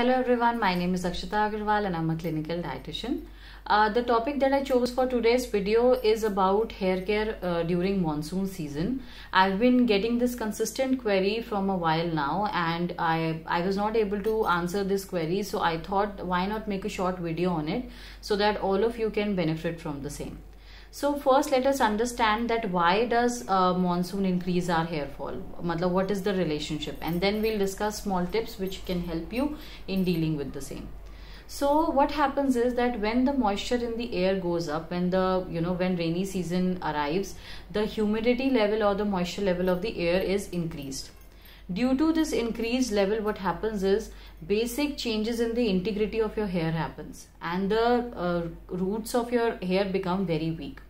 Hello everyone, my name is Akshita Agarwal and I'm a clinical dietitian. Uh, the topic that I chose for today's video is about hair care uh, during monsoon season. I've been getting this consistent query from a while now and I, I was not able to answer this query so I thought why not make a short video on it so that all of you can benefit from the same. So first let us understand that why does uh, monsoon increase our hair fall. Matlab, what is the relationship? And then we'll discuss small tips which can help you in dealing with the same. So what happens is that when the moisture in the air goes up, when the, you know, when rainy season arrives, the humidity level or the moisture level of the air is increased Due to this increased level, what happens is basic changes in the integrity of your hair happens and the uh, roots of your hair become very weak.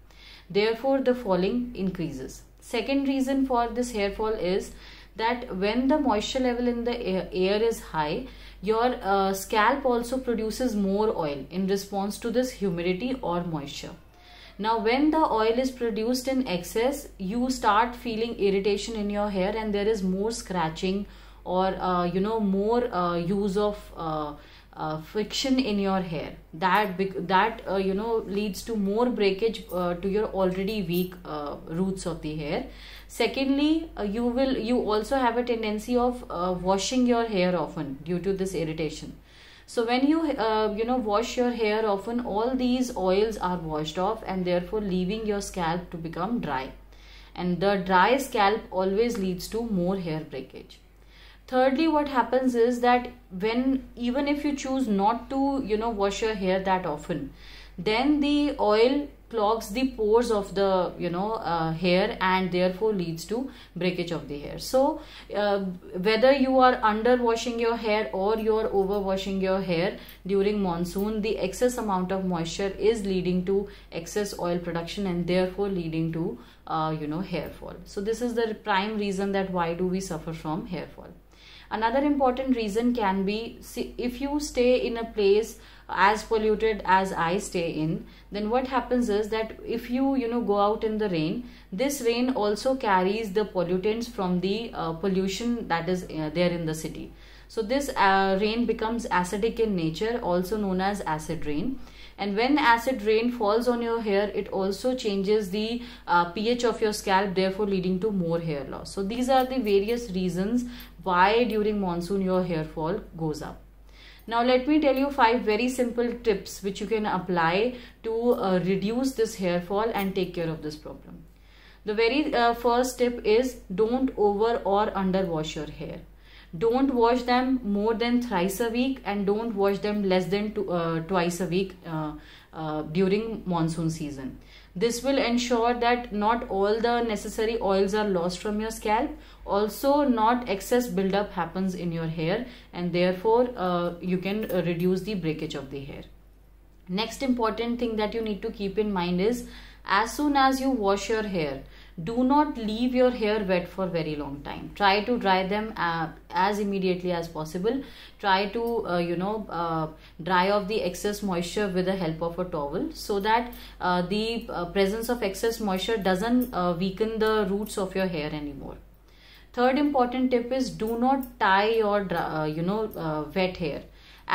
Therefore, the falling increases. Second reason for this hair fall is that when the moisture level in the air is high, your uh, scalp also produces more oil in response to this humidity or moisture. Now when the oil is produced in excess, you start feeling irritation in your hair and there is more scratching or uh, you know more uh, use of uh, uh, friction in your hair that that uh, you know leads to more breakage to your already weak roots of the hair secondly you will you also have a tendency of washing your hair often due to this irritation so when you uh, you know wash your hair often all these oils are washed off and therefore leaving your scalp to become dry and the dry scalp always leads to more hair breakage thirdly what happens is that when even if you choose not to you know wash your hair that often then the oil clogs the pores of the you know uh, hair and therefore leads to breakage of the hair so uh, whether you are under washing your hair or you are over washing your hair during monsoon the excess amount of moisture is leading to excess oil production and therefore leading to uh, you know hair fall so this is the prime reason that why do we suffer from hair fall another important reason can be if you stay in a place as polluted as I stay in, then what happens is that if you, you know, go out in the rain, this rain also carries the pollutants from the uh, pollution that is uh, there in the city. So this uh, rain becomes acidic in nature also known as acid rain and when acid rain falls on your hair it also changes the uh, pH of your scalp therefore leading to more hair loss. So these are the various reasons why during monsoon your hair fall goes up. Now let me tell you five very simple tips which you can apply to uh, reduce this hair fall and take care of this problem. The very uh, first tip is don't over or under wash your hair don't wash them more than thrice a week and don't wash them less than two, uh, twice a week uh, uh, during monsoon season. This will ensure that not all the necessary oils are lost from your scalp. Also, not excess buildup happens in your hair and therefore uh, you can uh, reduce the breakage of the hair. Next important thing that you need to keep in mind is as soon as you wash your hair, do not leave your hair wet for very long time try to dry them uh, as immediately as possible try to uh, you know uh, dry off the excess moisture with the help of a towel so that uh, the uh, presence of excess moisture doesn't uh, weaken the roots of your hair anymore third important tip is do not tie your you know wet hair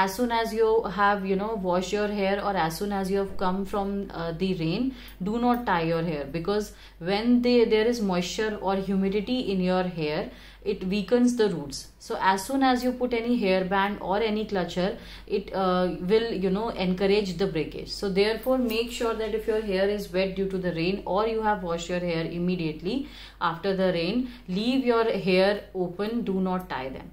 as soon as you have you know washed your hair or as soon as you have come from uh, the rain do not tie your hair because when they, there is moisture or humidity in your hair it weakens the roots so as soon as you put any hair band or any clutcher it uh, will you know encourage the breakage so therefore make sure that if your hair is wet due to the rain or you have washed your hair immediately after the rain leave your hair open do not tie them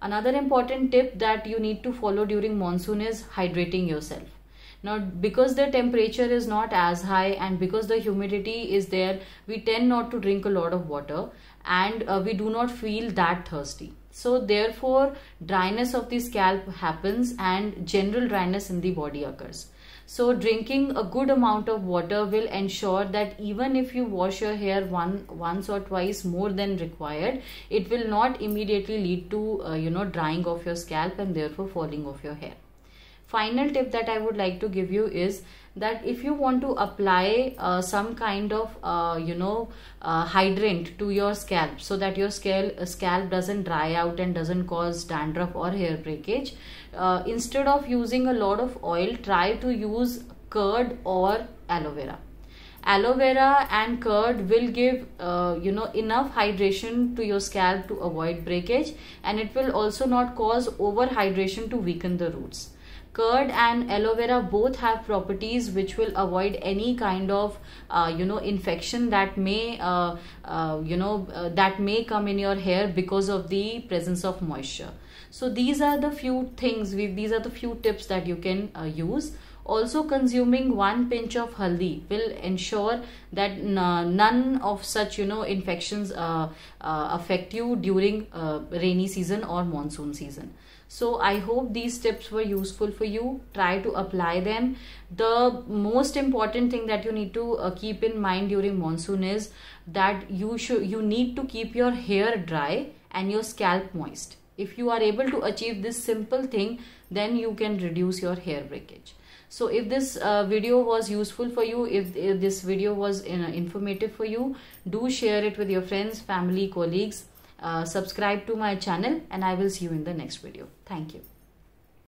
Another important tip that you need to follow during monsoon is hydrating yourself. Now, because the temperature is not as high and because the humidity is there, we tend not to drink a lot of water and uh, we do not feel that thirsty. So, therefore, dryness of the scalp happens and general dryness in the body occurs. So drinking a good amount of water will ensure that even if you wash your hair one once or twice more than required, it will not immediately lead to uh, you know drying of your scalp and therefore falling of your hair final tip that I would like to give you is that if you want to apply uh, some kind of uh, you know uh, hydrant to your scalp so that your scalp uh, scalp doesn't dry out and doesn't cause dandruff or hair breakage uh, instead of using a lot of oil try to use curd or aloe vera aloe vera and curd will give uh, you know enough hydration to your scalp to avoid breakage and it will also not cause overhydration to weaken the roots curd and aloe vera both have properties which will avoid any kind of uh, you know infection that may uh, uh, you know uh, that may come in your hair because of the presence of moisture so these are the few things we, these are the few tips that you can uh, use also consuming one pinch of haldi will ensure that none of such you know infections uh, uh, affect you during uh, rainy season or monsoon season. So I hope these tips were useful for you. Try to apply them. The most important thing that you need to uh, keep in mind during monsoon is that you should you need to keep your hair dry and your scalp moist. If you are able to achieve this simple thing, then you can reduce your hair breakage so if this uh, video was useful for you if, if this video was uh, informative for you do share it with your friends family colleagues uh, subscribe to my channel and i will see you in the next video thank you